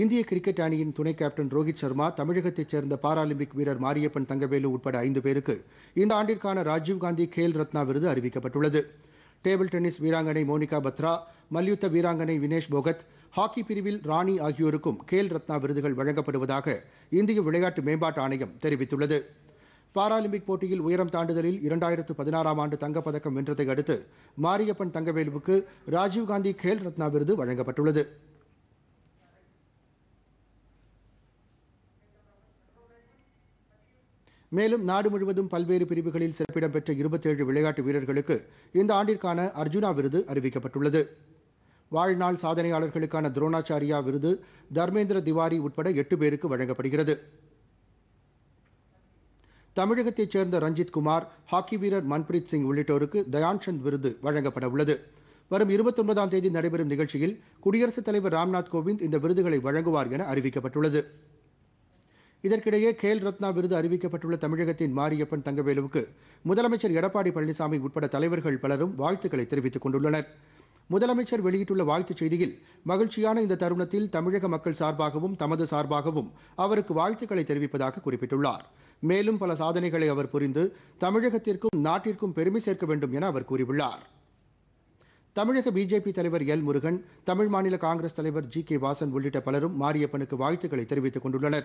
இந்திய கிரிக்கெட் அணியின் துணை கேப்டன் ரோஹித் சர்மா தமிழகத்தைச் சேர்ந்த பாராலிம்பிக் வீரர் மாரியப்பன் தங்கவேலு உட்பட ஐந்து பேருக்கு இந்த ஆண்டிற்கான ராஜீவ்காந்தி கேல் ரத்னா விருது அறிவிக்கப்பட்டுள்ளது டேபிள் டென்னிஸ் வீராங்கனை மோனிகா பத்ரா மல்யுத்த வீராங்கனை வினேஷ் போகத் ஹாக்கி பிரிவில் ராணி ஆகியோருக்கும் கேல் ரத்னா விருதுகள் வழங்கப்படுவதாக இந்திய விளையாட்டு மேம்பாட்டு ஆணையம் தெரிவித்துள்ளது பாராலிம்பிக் போட்டியில் உயரம் தாண்டுதலில் இரண்டாயிரத்து பதினாறாம் ஆண்டு தங்கப்பதக்கம் வென்றதை அடுத்து மாரியப்பன் தங்கவேலுவுக்கு ராஜீவ்காந்தி கேல் ரத்னா விருது வழங்கப்பட்டுள்ளது மேலும் நாடு முழுவதும் பல்வேறு பிரிவுகளில் சிறப்பிடம் பெற்ற இருபத்தேழு விளையாட்டு வீரர்களுக்கு இந்த ஆண்டிற்கான அர்ஜுனா விருது அறிவிக்கப்பட்டுள்ளது வாழ்நாள் சாதனையாளர்களுக்கான துரோணாச்சாரியா விருது தர்மேந்திர திவாரி உட்பட எட்டு பேருக்கு வழங்கப்படுகிறது தமிழகத்தைச் சேர்ந்த ரஞ்சித் குமார் ஹாக்கி வீரர் மன்பிரீத் சிங் உள்ளிட்டோருக்கு தயான்சந்த் விருது வழங்கப்பட உள்ளது வரும் இருபத்தொன்பதாம் தேதி நடைபெறும் நிகழ்ச்சியில் குடியரசுத் தலைவர் ராம்நாத் கோவிந்த் இந்த விருதுகளை வழங்குவார் என அறிவிக்கப்பட்டுள்ளது இதற்கிடையே கேல் ரத்னா விருது அறிவிக்கப்பட்டுள்ள தமிழகத்தின் மாரியப்பன் தங்கவேலுவுக்கு முதலமைச்சர் எடப்பாடி பழனிசாமி உட்பட தலைவர்கள் பலரும் வாழ்த்துக்களை தெரிவித்துக் கொண்டுள்ளனர் முதலமைச்சர் வெளியிட்டுள்ள வாழ்த்துச் செய்தியில் மகிழ்ச்சியான இந்த தருணத்தில் தமிழக மக்கள் சார்பாகவும் தமது சார்பாகவும் அவருக்கு வாழ்த்துக்களை தெரிவிப்பதாக குறிப்பிட்டுள்ளார் மேலும் பல சாதனைகளை அவர் புரிந்து தமிழகத்திற்கும் நாட்டிற்கும் பெருமை சேர்க்க வேண்டும் என அவர் கூறியுள்ளார் தமிழக பிஜேபி தலைவர் எல் முருகன் தமிழ் மாநில காங்கிரஸ் தலைவர் ஜி கே வாசன் உள்ளிட்ட பலரும் மாரியப்பனுக்கு வாழ்த்துக்களை தெரிவித்துக் கொண்டுள்ளனா்